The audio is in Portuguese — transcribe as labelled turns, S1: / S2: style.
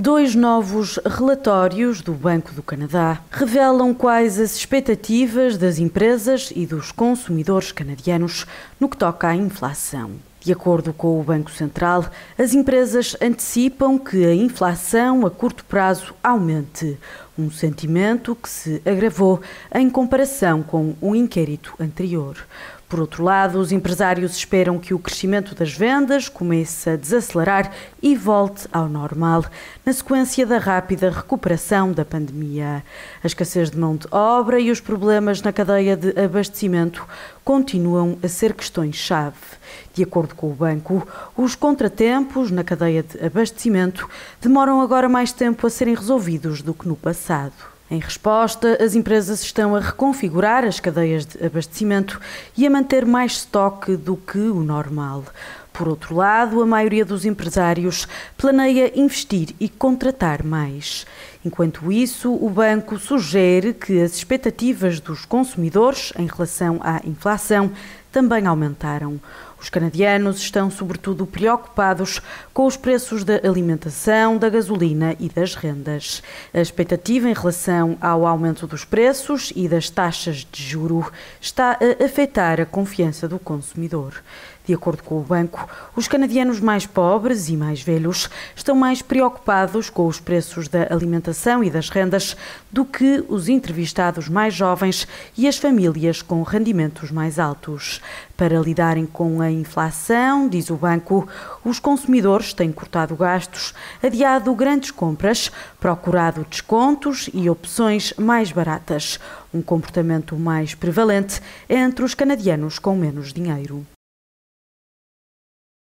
S1: Dois novos relatórios do Banco do Canadá revelam quais as expectativas das empresas e dos consumidores canadianos no que toca à inflação. De acordo com o Banco Central, as empresas antecipam que a inflação a curto prazo aumente, um sentimento que se agravou em comparação com o inquérito anterior. Por outro lado, os empresários esperam que o crescimento das vendas comece a desacelerar e volte ao normal, na sequência da rápida recuperação da pandemia. A escassez de mão de obra e os problemas na cadeia de abastecimento continuam a ser questões-chave. De acordo com o banco, os contratempos na cadeia de abastecimento demoram agora mais tempo a serem resolvidos do que no passado. Em resposta, as empresas estão a reconfigurar as cadeias de abastecimento e a manter mais estoque do que o normal. Por outro lado, a maioria dos empresários planeia investir e contratar mais. Enquanto isso, o banco sugere que as expectativas dos consumidores em relação à inflação também aumentaram. Os canadianos estão, sobretudo, preocupados com os preços da alimentação, da gasolina e das rendas. A expectativa em relação ao aumento dos preços e das taxas de juro está a afetar a confiança do consumidor. De acordo com o banco, os canadianos mais pobres e mais velhos estão mais preocupados com os preços da alimentação alimentação e das rendas do que os entrevistados mais jovens e as famílias com rendimentos mais altos. Para lidarem com a inflação, diz o banco, os consumidores têm cortado gastos, adiado grandes compras, procurado descontos e opções mais baratas. Um comportamento mais prevalente entre os canadianos com menos dinheiro.